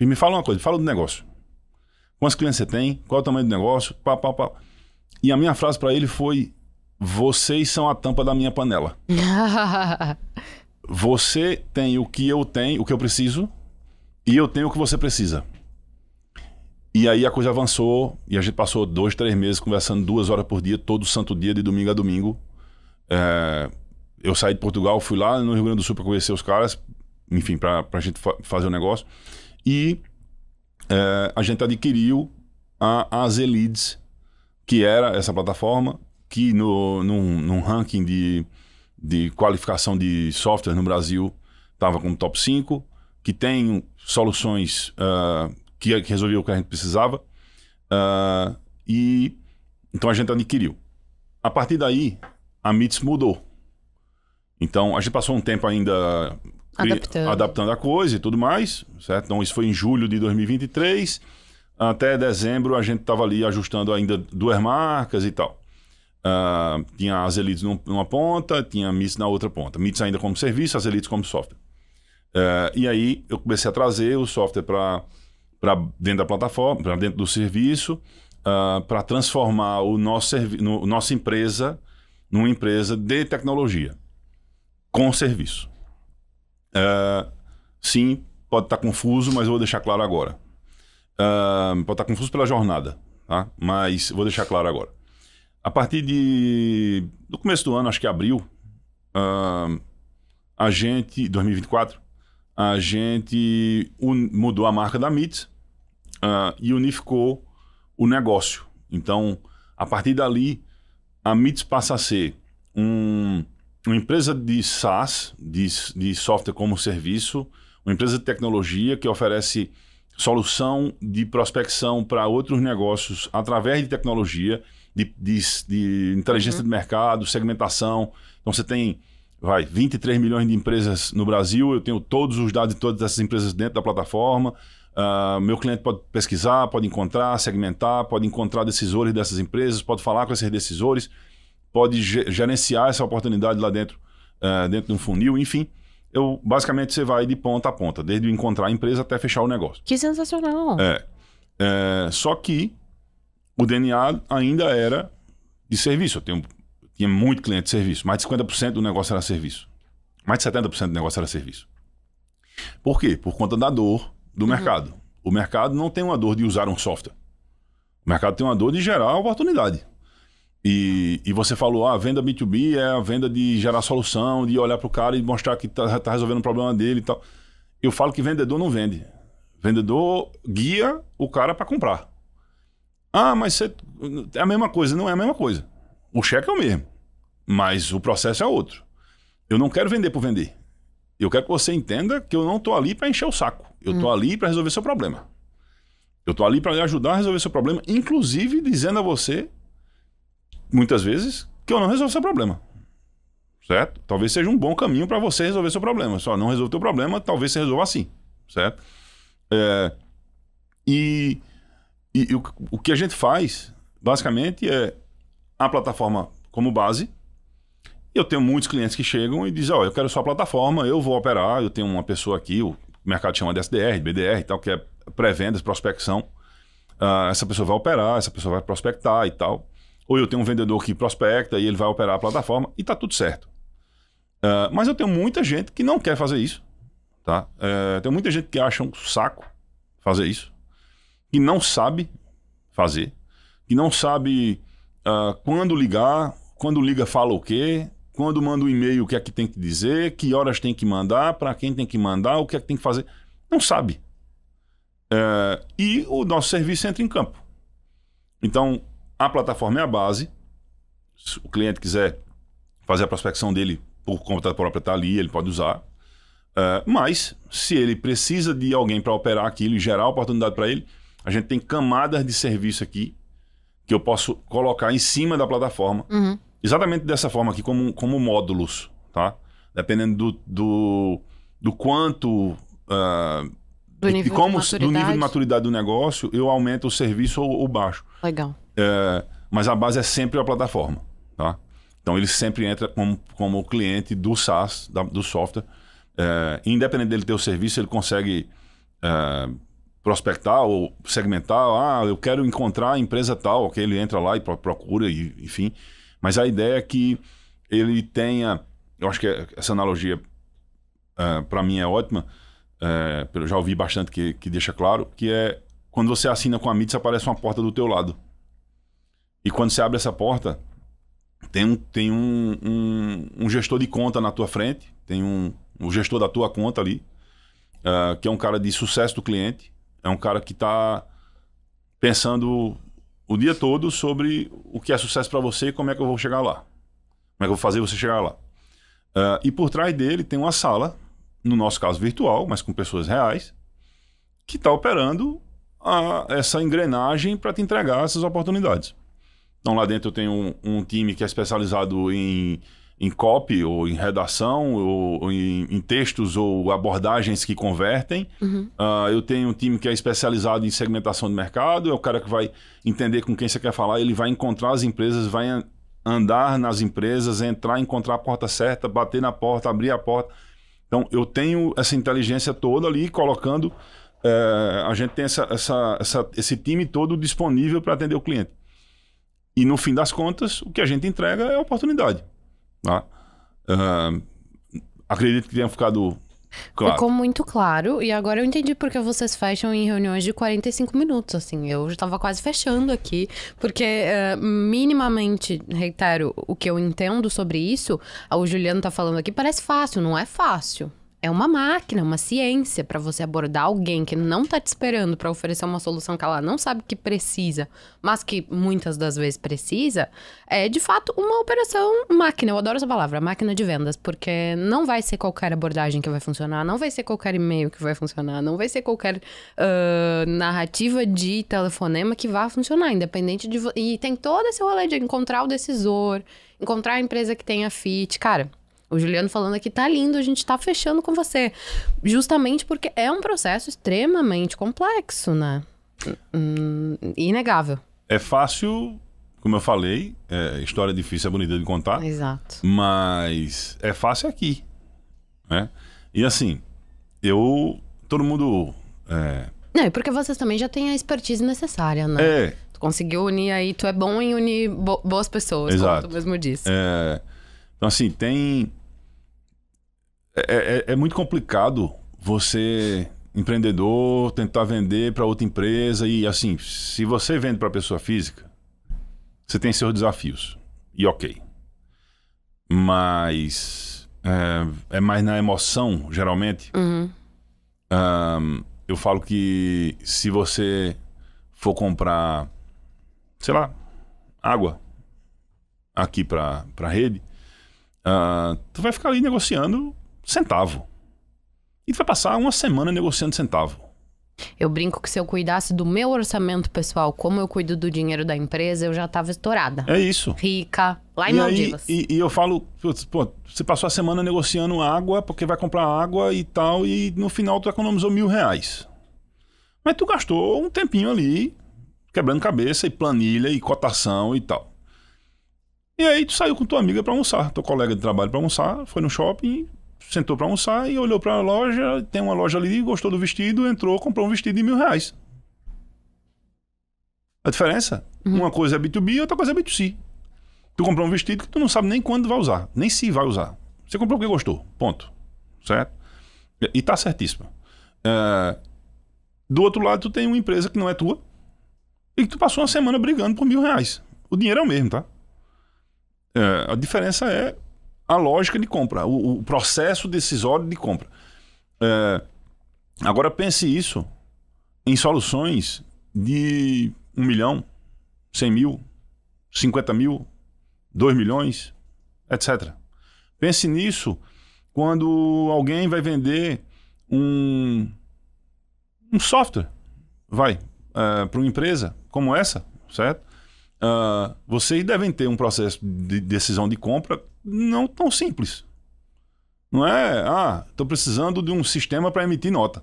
E me fala uma coisa, fala do negócio. Quantos clientes você tem? Qual é o tamanho do negócio? Pá, pá, pá. E a minha frase para ele foi: vocês são a tampa da minha panela. você tem o que eu tenho, o que eu preciso, e eu tenho o que você precisa. E aí a coisa avançou, e a gente passou dois, três meses conversando duas horas por dia, todo santo dia, de domingo a domingo. É, eu saí de Portugal, fui lá no Rio Grande do Sul para conhecer os caras, enfim, para a gente fa fazer o um negócio. E é, a gente adquiriu a, Azelids, que era essa plataforma, que no, num, num ranking de, de qualificação de software no Brasil estava como top 5, que tem soluções uh, que, que resolviam o que a gente precisava. Uh, e então a gente adquiriu. A partir daí, a MITS mudou. Então a gente passou um tempo ainda adaptando. adaptando a coisa e tudo mais, certo? Então isso foi em julho de 2023. Até dezembro a gente estava ali ajustando ainda duas marcas e tal. Uh, tinha as elites num, numa ponta, tinha MITS na outra ponta. MITS ainda como serviço, as elites como software. Uh, e aí eu comecei a trazer o software para dentro da plataforma, para dentro do serviço, uh, ah, para transformar o nosso no, nossa empresa numa empresa de tecnologia, com serviço. Eh, sim, pode estar tá confuso, mas eu vou deixar claro agora. Ah, pode estar tá confuso pela jornada, tá? mas vou deixar claro agora a partir de. do começo do ano, acho que abril, uh, a gente. 2024, a gente un, mudou a marca da MIT uh, e unificou o negócio. Então, a partir dali, a MIT passa a ser um, uma empresa de SaaS, de, de software como serviço, uma empresa de tecnologia que oferece solução de prospecção para outros negócios através de tecnologia de, de, de inteligência uhum. de mercado, segmentação. Então você tem, vai, 23 milhões de empresas no Brasil, eu tenho todos os dados de todas essas empresas dentro da plataforma. Uh, meu cliente pode pesquisar, pode encontrar, segmentar, pode encontrar decisores dessas empresas, pode falar com esses decisores, pode gerenciar essa oportunidade lá dentro, uh, dentro de um funil, enfim. Eu, basicamente, você vai de ponta a ponta, desde encontrar a empresa até fechar o negócio. Que sensacional! É. é só que o DNA ainda era de serviço. Eu, tenho, tinha muito cliente de serviço. Mais de 50% do negócio era serviço. Mais de 70% do negócio era serviço. Por quê? Por conta da dor do uhum. mercado. O mercado não tem uma dor de usar um software. O mercado tem uma dor de gerar oportunidade. E, e você falou, ah, a venda B2B é a venda de gerar solução, de olhar para o cara e mostrar que está tá resolvendo o problema dele e tal. Eu falo que vendedor não vende. Vendedor guia o cara para comprar. Ah, mas você... é a mesma coisa. Não é a mesma coisa. O cheque é o mesmo, mas o processo é outro. Eu não quero vender por vender. Eu quero que você entenda que eu não estou ali para encher o saco. Eu estou hum. ali para resolver seu problema. Eu estou ali para lhe ajudar a resolver seu problema, inclusive dizendo a você, muitas vezes, que eu não resolvo seu problema. Certo? Talvez seja um bom caminho para você resolver seu problema. Só não resolve o problema, talvez você resolva assim. Certo? É... E e, e o, o que a gente faz, basicamente, é a plataforma como base. Eu tenho muitos clientes que chegam e dizem: Ó, oh, eu quero sua plataforma, eu vou operar. Eu tenho uma pessoa aqui, o mercado chama de SDR, BDR e tal, que é pré-vendas, prospecção. Uh, essa pessoa vai operar, essa pessoa vai prospectar e tal. Ou eu tenho um vendedor que prospecta e ele vai operar a plataforma e tá tudo certo. Uh, mas eu tenho muita gente que não quer fazer isso. Tá? Uh, tem muita gente que acha um saco fazer isso que não sabe fazer, que não sabe uh, quando ligar, quando liga fala o quê, quando manda um e-mail o que é que tem que dizer, que horas tem que mandar, para quem tem que mandar, o que é que tem que fazer. Não sabe. Uh, e o nosso serviço entra em campo. Então, a plataforma é a base. Se o cliente quiser fazer a prospecção dele por conta própria, está ali, ele pode usar. Uh, mas, se ele precisa de alguém para operar aquilo e gerar oportunidade para ele, a gente tem camadas de serviço aqui que eu posso colocar em cima da plataforma. Uhum. Exatamente dessa forma aqui, como, como módulos, tá? Dependendo do, do, do quanto... Uh, do e, nível como, de do nível de maturidade do negócio, eu aumento o serviço ou, ou baixo. Legal. É, mas a base é sempre a plataforma, tá? Então ele sempre entra como, como cliente do SaaS, da, do software. É, independente dele ter o serviço, ele consegue é, prospectar ou segmentar, ah, eu quero encontrar a empresa tal, que ele entra lá e procura, e, enfim. Mas a ideia é que ele tenha, eu acho que essa analogia uh, é, para mim é ótima, uh, é, eu já ouvi bastante que, que deixa claro, que é quando você assina com a Mits aparece uma porta do teu lado. E quando você abre essa porta, tem um, tem um, um, um gestor de conta na tua frente, tem um, um gestor da tua conta ali, uh, que é um cara de sucesso do cliente, é um cara que está pensando o dia todo sobre o que é sucesso para você e como é que eu vou chegar lá. Como é que eu vou fazer você chegar lá. Uh, e por trás dele tem uma sala, no nosso caso virtual, mas com pessoas reais, que está operando a, essa engrenagem para te entregar essas oportunidades. Então lá dentro eu tenho um, um time que é especializado em em copy ou em redação ou, ou em, em, textos ou abordagens que convertem. Uhum. Uh, eu tenho um time que é especializado em segmentação de mercado, é o cara que vai entender com quem você quer falar, ele vai encontrar as empresas, vai andar nas empresas, entrar, encontrar a porta certa, bater na porta, abrir a porta. Então, eu tenho essa inteligência toda ali colocando. É, a gente tem essa, essa, essa, esse time todo disponível para atender o cliente. E no fim das contas, o que a gente entrega é a oportunidade. Tá? Uh, acredito que tenha ficado claro. Ficou muito claro. E agora eu entendi porque vocês fecham em reuniões de 45 minutos, assim. Eu já estava quase fechando aqui. Porque, uh, minimamente, reitero, o que eu entendo sobre isso, o Juliano está falando aqui, parece fácil. Não é fácil é uma máquina, uma ciência para você abordar alguém que não tá te esperando para oferecer uma solução que ela não sabe que precisa, mas que muitas das vezes precisa, é de fato uma operação máquina. Eu adoro essa palavra, máquina de vendas, porque não vai ser qualquer abordagem que vai funcionar, não vai ser qualquer e-mail que vai funcionar, não vai ser qualquer uh, narrativa de telefonema que vá funcionar, independente de. E tem todo esse rolê de encontrar o decisor, encontrar a empresa que tenha fit. Cara o Juliano falando aqui, tá lindo, a gente tá fechando com você. Justamente porque é um processo extremamente complexo, né? Hum, inegável. É fácil, como eu falei, é, história difícil é bonita de contar. Exato. Mas é fácil aqui. Né? E assim, eu. Todo mundo. É... Não, e porque vocês também já têm a expertise necessária, né? É. Tu conseguiu unir aí, tu é bom em unir bo boas pessoas, Exato. como tu mesmo disse. É. Então, assim, tem é, é, é muito complicado você empreendedor tentar vender para outra empresa e assim, se você vende para pessoa física, você tem seus desafios e ok, mas é, é mais na emoção geralmente. Uhum. Um, eu falo que se você for comprar, sei lá, água aqui para para rede, uh, tu vai ficar ali negociando centavo. E tu vai passar uma semana negociando centavo. Eu brinco que se eu cuidasse do meu orçamento pessoal, como eu cuido do dinheiro da empresa, eu já estava estourada. É isso. Rica, lá em e Maldivas. Aí, e, e, eu falo, pô, você passou a semana negociando água, porque vai comprar água e tal, e no final tu economizou mil reais. Mas tu gastou um tempinho ali, quebrando cabeça e planilha e cotação e tal. E aí tu saiu com tua amiga para almoçar, teu colega de trabalho para almoçar, foi no shopping, sentou para almoçar e olhou para a loja, tem uma loja ali, gostou do vestido, entrou, comprou um vestido de mil reais. A diferença? Uhum. Uma coisa é B2B, outra coisa é B2C. Tu comprou um vestido que tu não sabe nem quando vai usar, nem se vai usar. Você comprou porque gostou, ponto. Certo? E tá certíssimo. É... Do outro lado, tu tem uma empresa que não é tua e que tu passou uma semana brigando por mil reais. O dinheiro é o mesmo, tá? É... A diferença é a lógica de compra, o, o processo decisório de compra. É, agora pense isso em soluções de 1 milhão, 100 mil, 50 mil, 2 milhões, etc. Pense nisso quando alguém vai vender um, um software, vai, é, para uma empresa como essa, certo? Uh, vocês devem ter um processo de decisão de compra não tão simples. Não é, ah, estou precisando de um sistema para emitir nota.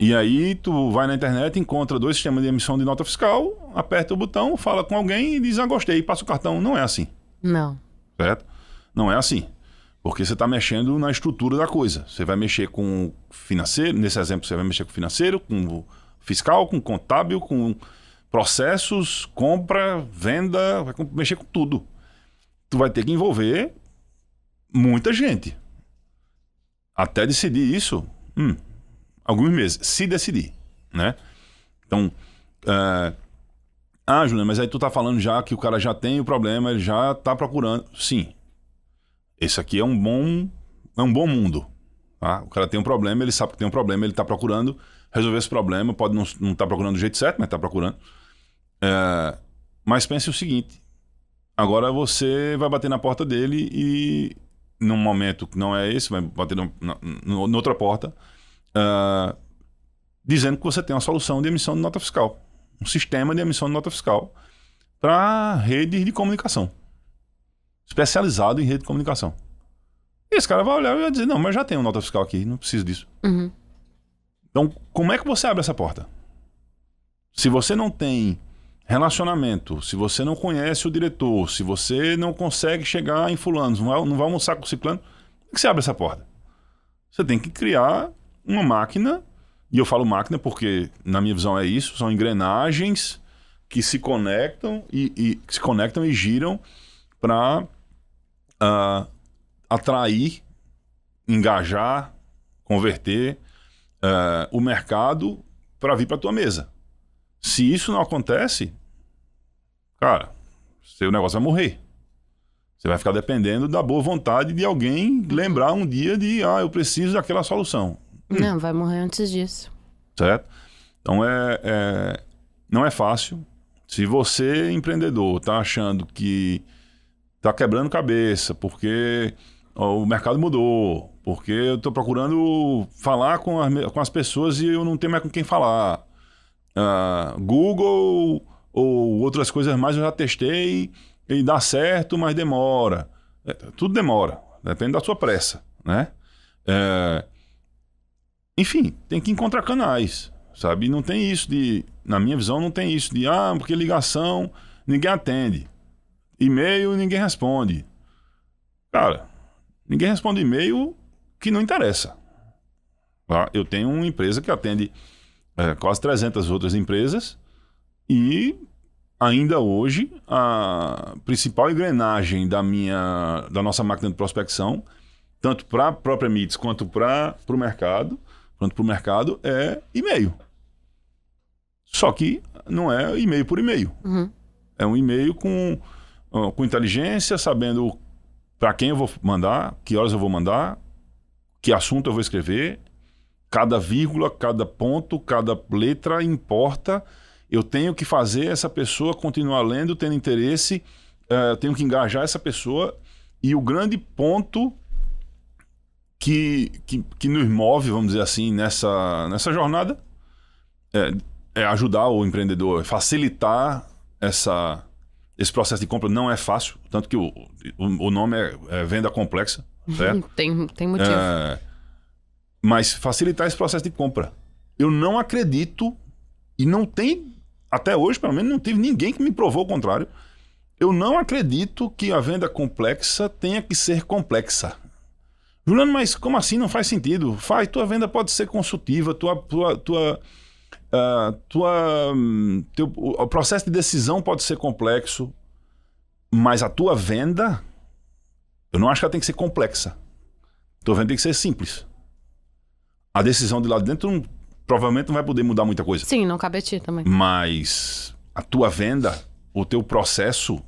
E aí tu vai na internet, encontra dois sistemas de emissão de nota fiscal, aperta o botão, fala com alguém e diz, ah, gostei, passa o cartão. Não é assim. Não. Certo? Não é assim. Porque você está mexendo na estrutura da coisa. Você vai mexer com o financeiro, nesse exemplo você vai mexer com o financeiro, com o fiscal, com o contábil, com processos, compra, venda, vai mexer com tudo tu vai ter que envolver muita gente. Até decidir isso, hum, alguns meses, se decidir, né? Então, eh, ah, Júnior, mas aí tu tá falando já que o cara já tem o problema, ele já tá procurando. Sim, esse aqui é um bom, é um bom mundo. Tá? O cara tem um problema, ele sabe que tem um problema, ele tá procurando resolver esse problema, pode não estar tá procurando do jeito certo, mas tá procurando. Eh, mas pense o seguinte, Agora você vai bater na porta dele e, num momento que não é esse, vai bater na, outra porta, uh, dizendo que você tem uma solução de emissão de nota fiscal, um sistema de emissão de nota fiscal para rede de comunicação, especializado em rede de comunicação. E esse cara vai olhar e vai dizer: não, mas já tem uma nota fiscal aqui, não preciso disso. Uhum. Então, como é que você abre essa porta? Se você não tem Relacionamento. Se você não conhece o diretor, se você não consegue chegar em fulano, não vai, não vai almoçar com o ciclano, como que você abre essa porta? Você tem que criar uma máquina, e eu falo máquina porque, na minha visão, é isso, são engrenagens que se conectam e, e se conectam e giram para uh, ah, atrair, engajar, converter uh, o mercado para vir para tua mesa. Se isso não acontece, cara, seu negócio vai morrer. Você vai ficar dependendo da boa vontade de alguém lembrar um dia de, ah, eu preciso daquela solução. Não, vai morrer antes disso. Certo? Então é, é, não é fácil. Se você empreendedor está achando que está quebrando cabeça porque o mercado mudou, porque eu estou procurando falar com as, com as pessoas e eu não tenho mais com quem falar, uh, Google ou outras coisas mais eu já testei e dá certo, mas demora. É, tudo demora, depende da sua pressa, né? É, enfim, tem que encontrar canais, sabe? Não tem isso de, na minha visão, não tem isso de ah, porque ligação ninguém atende, e-mail ninguém responde. Cara, ninguém responde e-mail que não interessa. Tá? Eu tenho uma empresa que atende é, quase 300 outras empresas e ainda hoje a principal engrenagem da minha da nossa máquina de prospecção tanto para a própria MITS quanto para o mercado quanto para o mercado é e-mail só que não é e-mail por e-mail uhum. é um e-mail com com inteligência sabendo para quem eu vou mandar que horas eu vou mandar que assunto eu vou escrever cada vírgula, cada ponto, cada letra importa. Eu tenho que fazer essa pessoa continuar lendo, tendo interesse, uh, tenho que engajar essa pessoa. E o grande ponto que, que, que nos move, vamos dizer assim, nessa, nessa jornada é, é ajudar o empreendedor, é facilitar essa, esse processo de compra. Não é fácil, tanto que o, o, o nome é, é venda complexa. Certo? tem, tem motivo. É, mas facilitar esse processo de compra. Eu não acredito e não tem, até hoje pelo menos, não tive ninguém que me provou o contrário. Eu não acredito que a venda complexa tenha que ser complexa. Juliano, mas como assim? Não faz sentido. Faz, tua venda pode ser consultiva, tua, tua, tua, uh, tua, hum, teu, o processo de decisão pode ser complexo, mas a tua venda, eu não acho que ela tem que ser complexa. Tua venda tem que ser simples a decisão de lá dentro não, provavelmente não vai poder mudar muita coisa. Sim, não cabe a ti também. Mas a tua venda, o teu processo.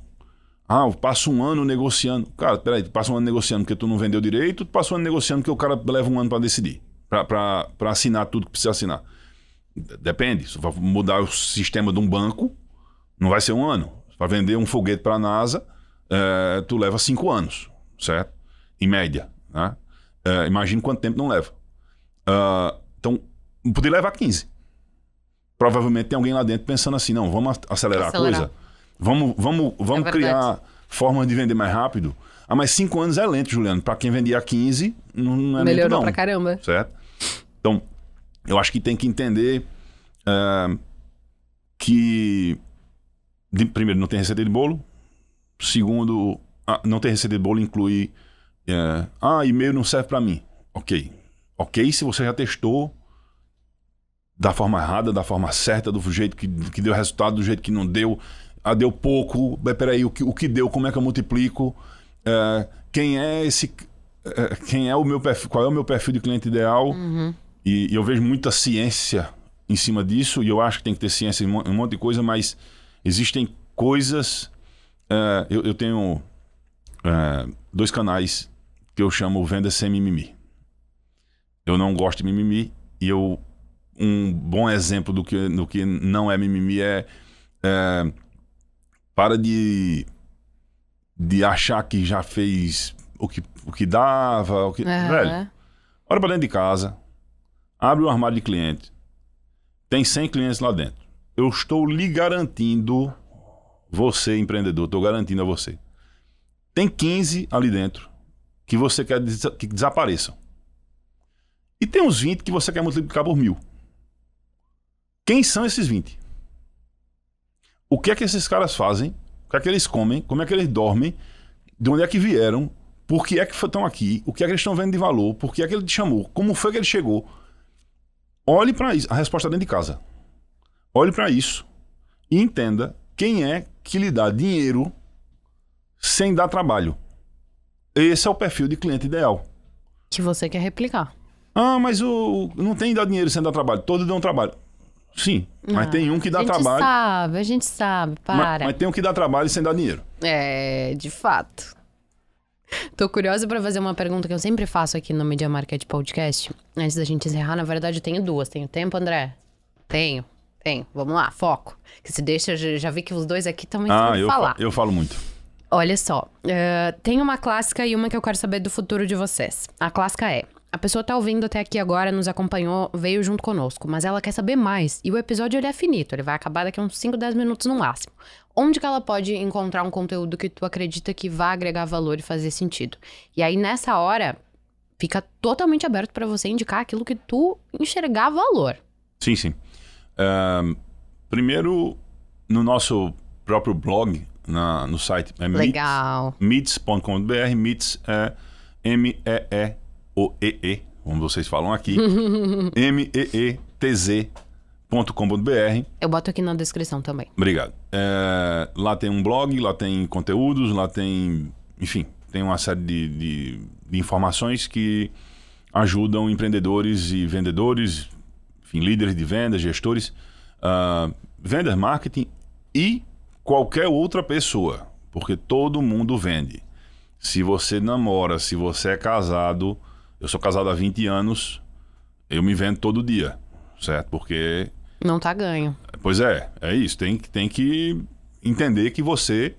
Ah, eu passo um ano negociando. Cara, peraí, tu passa um ano negociando porque tu não vendeu direito, tu passa um ano negociando porque o cara leva um ano para decidir, para assinar tudo que precisa assinar. Depende, se vai mudar o sistema de um banco, não vai ser um ano. Para vender um foguete para a NASA, é, tu leva cinco anos, certo? Em média. Né? É, imagina quanto tempo não leva. Ah, então, poder levar 15. Provavelmente tem alguém lá dentro pensando assim: não, vamos acelerar, acelerar. a coisa, vamos, vamos, vamos é criar formas de vender mais rápido. Ah, mas 5 anos é lento, Juliano. Para quem vendia 15, não, não é Melhorou lento, não. pra caramba. Certo? Então, eu acho que tem que entender uh, que, de, primeiro, não tem receita de bolo. Segundo, ah, não ter receita de bolo inclui. Eh, ah, e-mail não serve para mim. Ok, ok? Se você já testou da forma errada, da forma certa, do jeito que, que deu resultado, do jeito que não deu, ah, deu pouco, peraí, o que, o que deu, como é que eu multiplico? Uh, quem é esse. Uh, quem é o meu perfil, qual é o meu perfil de cliente ideal? Uhum. E, e, eu vejo muita ciência em cima disso, e eu acho que tem que ter ciência em um monte de coisa, mas existem coisas. Uh, eu, eu, tenho dois canais que eu chamo Venda Sem Mimimi. Eu não gosto de mimimi e eu um bom exemplo do que, do que não é mimimi é, é para de de achar que já fez o que, o que dava, o que. Uhum. Velho, olha pra dentro de casa, abre um armário de cliente, tem 100 clientes lá dentro. Eu estou lhe garantindo, você empreendedor, estou garantindo a você. Tem 15 ali dentro que você quer que desapareçam. E tem uns 20 que você quer multiplicar por mil. Quem são esses 20? O que é que esses caras fazem? O que é que eles comem? Como é que eles dormem? De onde é que vieram? Por que é que estão aqui? O que é que eles estão vendo de valor? Por que é que ele te chamou? Como foi que ele chegou? Olhe para isso. A resposta é dentro de casa. Olhe para isso e entenda quem é que lhe dá dinheiro sem dar trabalho. Esse é o perfil de cliente ideal. Que você quer replicar. Ah, mas o, não tem dar dinheiro sem dar trabalho. Todos dão trabalho. Sim, mas ah, tem um que dá trabalho. A gente trabalho, sabe, a gente sabe, para. Mas, mas, tem um que dá trabalho sem dar dinheiro. É, de fato. Tô curiosa para fazer uma pergunta que eu sempre faço aqui no Media Market Podcast. Antes da gente encerrar, na verdade eu tenho duas. Tenho tempo, André? Tenho, tenho. Vamos lá, foco. Que se deixa, já vi que os dois aqui também ah, eu falar. Fa eu falo muito. Olha só, uh, tem uma clássica e uma que eu quero saber do futuro de vocês. A clássica é: a pessoa tá ouvindo até aqui agora, nos acompanhou, veio junto conosco, mas ela quer saber mais. E o episódio ele é finito, ele vai acabar daqui a uns 5, 10 minutos no máximo. Onde que ela pode encontrar um conteúdo que tu acredita que vai agregar valor e fazer sentido? E aí nessa hora fica totalmente aberto para você indicar aquilo que tu enxergar valor. Sim, sim. Uh, primeiro, no nosso próprio blog, na, no site é Legal. meets.com.br, meets é M-E-E o-E-E, como vocês falam aqui, meetz.com.br. Eu boto aqui na descrição também. Obrigado. É, lá tem um blog, lá tem conteúdos, lá tem. Enfim, tem uma série de, de, de informações que ajudam empreendedores e vendedores, enfim, líderes de vendas, gestores, uh, vendas, marketing e qualquer outra pessoa, porque todo mundo vende. Se você namora, se você é casado eu sou casado há 20 anos, eu me vendo todo dia, certo? Porque. Não tá ganho. Pois é, é isso. Tem, tem que entender que você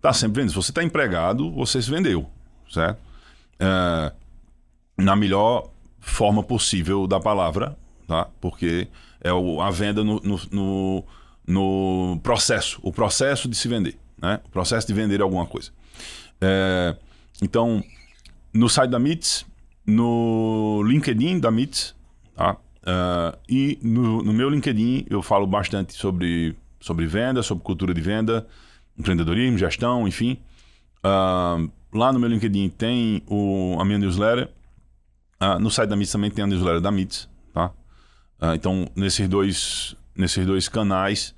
tá sempre vendendo. Se você tá empregado, você se vendeu, certo? É, na melhor forma possível da palavra, tá? Porque é o, a venda no, no, no, no processo, o processo de se vender, né? O processo de vender alguma coisa. É, então, no site da MITS, no LinkedIn da MITS, tá? Uh, e no, no, meu LinkedIn eu falo bastante sobre, sobre venda, sobre cultura de venda, empreendedorismo, gestão, enfim. Uh, lá no meu LinkedIn tem o, a minha newsletter. Uh, no site da MITS também tem a newsletter da MITS, tá? Eh, então, nesses dois, nesses dois canais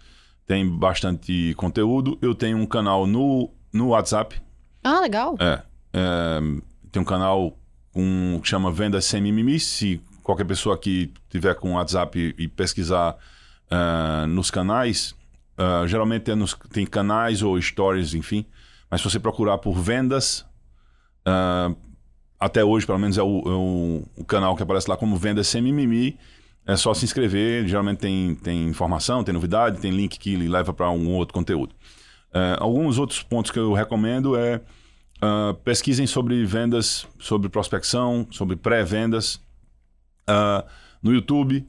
tem bastante conteúdo. Eu tenho um canal no, no WhatsApp. Ah, legal. É, é tem um canal com o que chama Vendas Sem Mimimi. Se qualquer pessoa que tiver com WhatsApp e pesquisar uh, nos canais, uh, geralmente é nos, tem canais ou stories, enfim. Mas se você procurar por vendas, uh, até hoje, pelo menos, é, o, é o, canal que aparece lá como Vendas Sem Mimimi. É só se inscrever, geralmente tem, tem informação, tem novidade, tem link que leva para um outro conteúdo. alguns outros pontos que eu recomendo é Uh, pesquisem sobre vendas, sobre prospecção, sobre pré-vendas. Uh, no YouTube,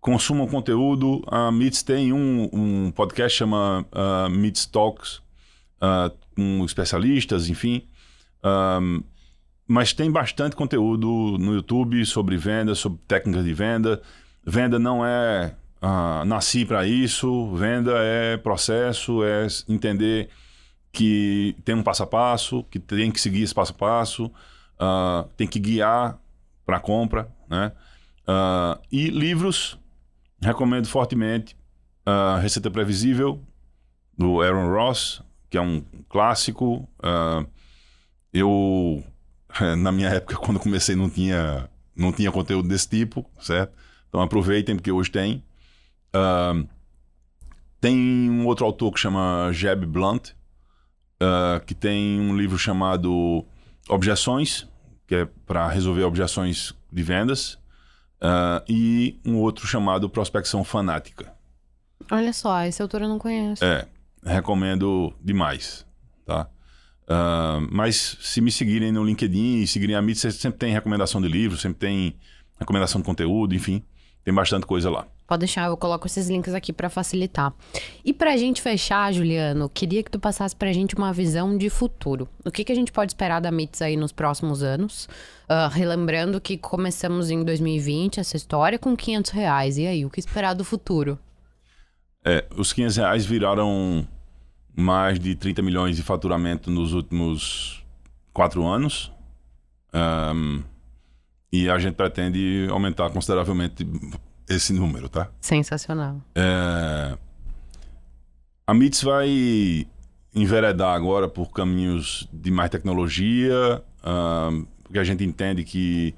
consumam conteúdo. A Meets tem um, um podcast chama uh, Talks, uh, com especialistas, enfim. mas tem bastante conteúdo no YouTube sobre venda, sobre técnicas de venda. Venda não é uh, nasci para isso, venda é processo, é entender que tem um passo a passo, que tem que seguir esse passo a passo, uh, tem que guiar para a compra, né? Uh, e livros, recomendo fortemente uh, Receita Previsível, do Aaron Ross, que é um clássico. eu, na minha época, quando comecei, não tinha, não tinha conteúdo desse tipo, certo? Então aproveitem, porque hoje tem. tem um outro autor que chama Jeb Blunt, uh, que tem um livro chamado Objeções, que é para resolver objeções de vendas, uh, e um outro chamado Prospecção Fanática. Olha só, esse autor eu não conheço. É, recomendo demais, tá? Uh, mas se me seguirem no LinkedIn, seguirem a mídia, sempre tem recomendação de livro, sempre tem recomendação de conteúdo, enfim, tem bastante coisa lá. Pode deixar, eu coloco esses links aqui para facilitar. E para a gente fechar, Juliano, queria que tu passasse para a gente uma visão de futuro. O que, que a gente pode esperar da MITS aí nos próximos anos? Uh, relembrando que começamos em 2020 essa história com 500 reais. E aí, o que esperar do futuro? É, os 500 reais viraram mais de 30 milhões de faturamento nos últimos quatro anos. Um, e a gente pretende aumentar consideravelmente esse número, tá? Sensacional. É... A MITS vai enveredar agora por caminhos de mais tecnologia, uh, porque a gente entende que,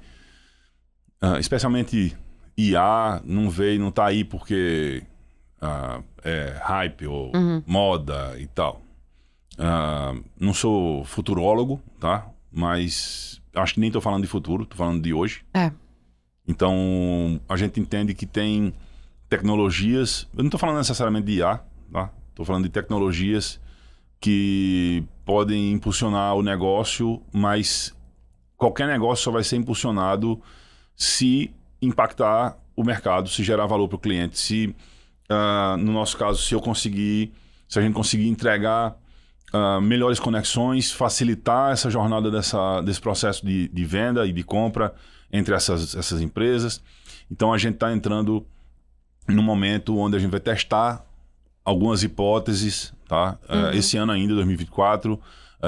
uh, especialmente IA, não veio, não tá aí porque uh, é hype ou uhum. moda e tal. não sou futurólogo, tá? Mas acho que nem tô falando de futuro, tô falando de hoje. É. Então, a gente entende que tem tecnologias, eu não estou falando necessariamente de IA, tá? Estou falando de tecnologias que podem impulsionar o negócio, mas qualquer negócio só vai ser impulsionado se impactar o mercado, se gerar valor para o cliente, se uh, no nosso caso, se eu conseguir, se a gente conseguir entregar uh, melhores conexões, facilitar essa jornada dessa, desse processo de, de venda e de compra, entre essas, essas empresas. Então a gente está entrando no momento onde a gente vai testar algumas hipóteses, tá? Eh, uhum. esse ano ainda, 2024.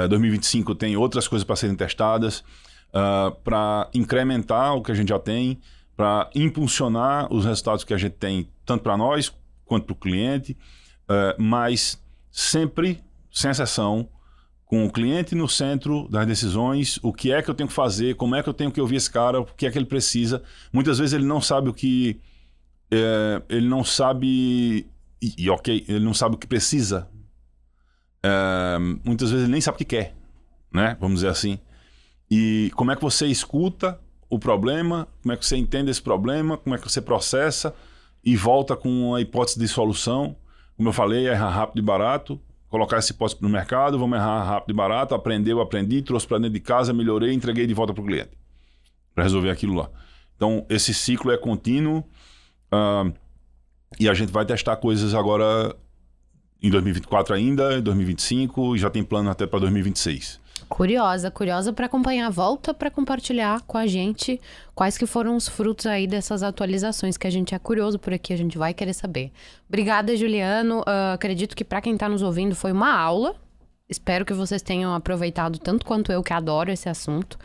2025 eh, tem outras coisas para serem testadas, eh, para incrementar o que a gente já tem, para impulsionar os resultados que a gente tem, tanto para nós quanto para o cliente, mas sempre, sem exceção, com o cliente no centro das decisões, o que é que eu tenho que fazer, como é que eu tenho que ouvir esse cara, o que é que ele precisa. Muitas vezes ele não sabe o que. É, ele não sabe. E, e, ok, ele não sabe o que precisa. É, muitas vezes ele nem sabe o que quer, né? Vamos dizer assim. E como é que você escuta o problema, como é que você entende esse problema, como é que você processa e volta com a hipótese de solução. Como eu falei, é rápido e barato colocar esse hipótese no mercado, vamos errar rápido e barato, aprendeu, aprendi, trouxe para dentro de casa, melhorei, entreguei de volta para o cliente para resolver aquilo lá. Então, esse ciclo é contínuo uh, e a gente vai testar coisas agora em 2024 ainda, em 2025 e já tem plano até para 2026 curiosa, curiosa para acompanhar. Volta para compartilhar com a gente quais que foram os frutos aí dessas atualizações, que a gente é curioso por aqui, a gente vai querer saber. Obrigada, Juliano. Uh, acredito que para quem está nos ouvindo foi uma aula. Espero que vocês tenham aproveitado tanto quanto eu, que adoro esse assunto.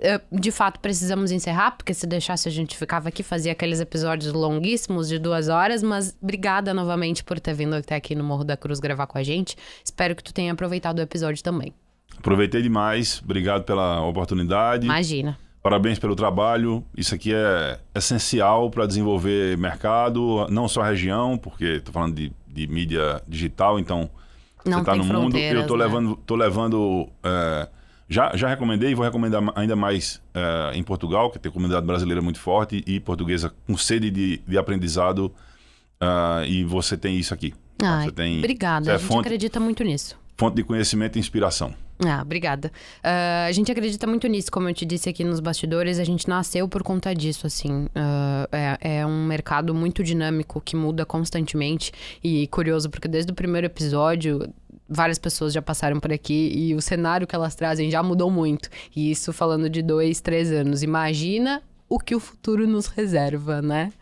Ah, de fato, precisamos encerrar, porque se deixasse a gente ficava aqui, fazia aqueles episódios longuíssimos de duas horas. Mas obrigada novamente por ter vindo até aqui no Morro da Cruz gravar com a gente. Espero que tu tenha aproveitado o episódio também. Aproveitei demais. Obrigado pela oportunidade. Imagina. Parabéns pelo trabalho. Isso aqui é essencial para desenvolver mercado, não só a região, porque estou falando de, de, mídia digital, então não você está no mundo. Eu estou né? levando, tô levando é, já, já recomendei e vou recomendar ainda mais é, em Portugal, que tem comunidade brasileira muito forte e portuguesa com sede de, de aprendizado. Uh, e você tem isso aqui. Ai, você tem, obrigada, você é a gente fonte, acredita muito nisso. Fonte de conhecimento e inspiração. Ah, obrigada. Uh, a gente acredita muito nisso, como eu te disse aqui nos bastidores, a gente nasceu por conta disso, assim. Uh, é, é, um mercado muito dinâmico que muda constantemente. E curioso, porque desde o primeiro episódio. Várias pessoas já passaram por aqui e o cenário que elas trazem já mudou muito. E isso falando de dois, três anos. Imagina o que o futuro nos reserva, né?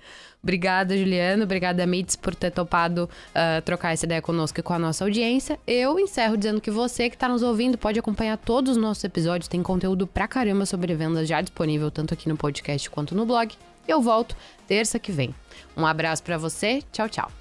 Obrigada, Juliano. Obrigada, Mits, por ter topado uh, trocar essa ideia conosco e com a nossa audiência. Eu encerro dizendo que você que está nos ouvindo pode acompanhar todos os nossos episódios. Tem conteúdo pra caramba sobre vendas já disponível tanto aqui no podcast quanto no blog. Eu volto terça que vem. Um abraço para você. Tchau, tchau.